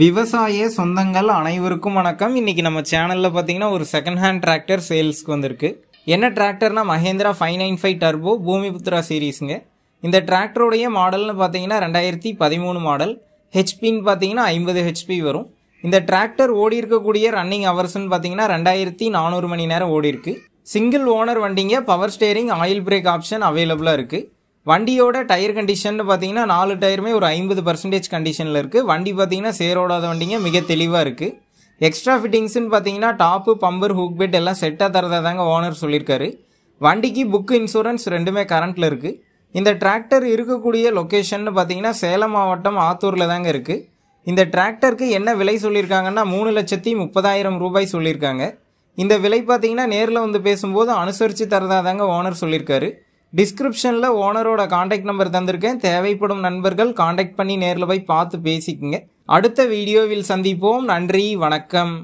விவசாய சொந்தங்கள் அனைவருக்கும் வணக்கம் இன்றைக்கி நம்ம சேனலில் பார்த்தீங்கன்னா ஒரு செகண்ட் ஹேண்ட் டிராக்டர் சேல்ஸ்க்கு வந்திருக்கு என்ன டிராக்டர்னா Mahindra five nine five turbo Bhoomiputra சீரீஸுங்க இந்த டிராக்டருடைய மாடல்னு பார்த்தீங்கன்னா ரெண்டாயிரத்தி பதிமூணு மாடல் ஹெச்பின்னு பார்த்தீங்கன்னா ஐம்பது ஹெச்பி வரும் இந்த டிராக்டர் ஓடி இருக்கக்கூடிய ரன்னிங் ஹவர்ஸ்ன்னு பார்த்தீங்கன்னா ரெண்டாயிரத்தி நானூறு மணி நேரம் ஓடி இருக்கு சிங்கிள் ஓனர் வண்டிங்க power steering oil brake option அவைலபிளாக இருக்குது வண்டியோட டயர் கண்டிஷன் பார்த்தீங்கன்னா நாலு டயருமே ஒரு ஐம்பது பர்சன்டேஜ் கண்டிஷனில் இருக்குது வண்டி பார்த்தீங்கன்னா சேரோடாத வண்டிங்க மிக தெளிவாக இருக்குது எக்ஸ்ட்ரா ஃபிட்டிங்ஸ்னு பார்த்தீங்கன்னா டாப்பு பம்பர் ஹூக் பெட் எல்லாம் செட்டாக தரதா தாங்க ஓனர் சொல்லியிருக்காரு வண்டிக்கு புக்கு இன்சூரன்ஸ் ரெண்டுமே கரண்ட்டில் இருக்குது இந்த டிராக்டர் இருக்கக்கூடிய லொக்கேஷன் பார்த்தீங்கன்னா சேலம் மாவட்டம் ஆத்தூரில் தாங்க இருக்குது இந்த டிராக்டருக்கு என்ன விலை சொல்லியிருக்காங்கன்னா மூணு லட்சத்தி முப்பதாயிரம் ரூபாய் சொல்லியிருக்காங்க இந்த விலை பார்த்தீங்கன்னா நேரில் வந்து பேசும்போது அனுசரித்து தரதாக தாங்க ஓனர் சொல்லியிருக்காரு டிஸ்கிரிப்ஷனில் ஓனரோட காண்டாக்ட் நம்பர் தந்திருக்கேன் தேவைப்படும் நண்பர்கள் காண்டாக்ட் பண்ணி நேரில் போய் பார்த்து பேசிக்கங்க அடுத்த வீடியோவில் சந்திப்போம் நன்றி வணக்கம்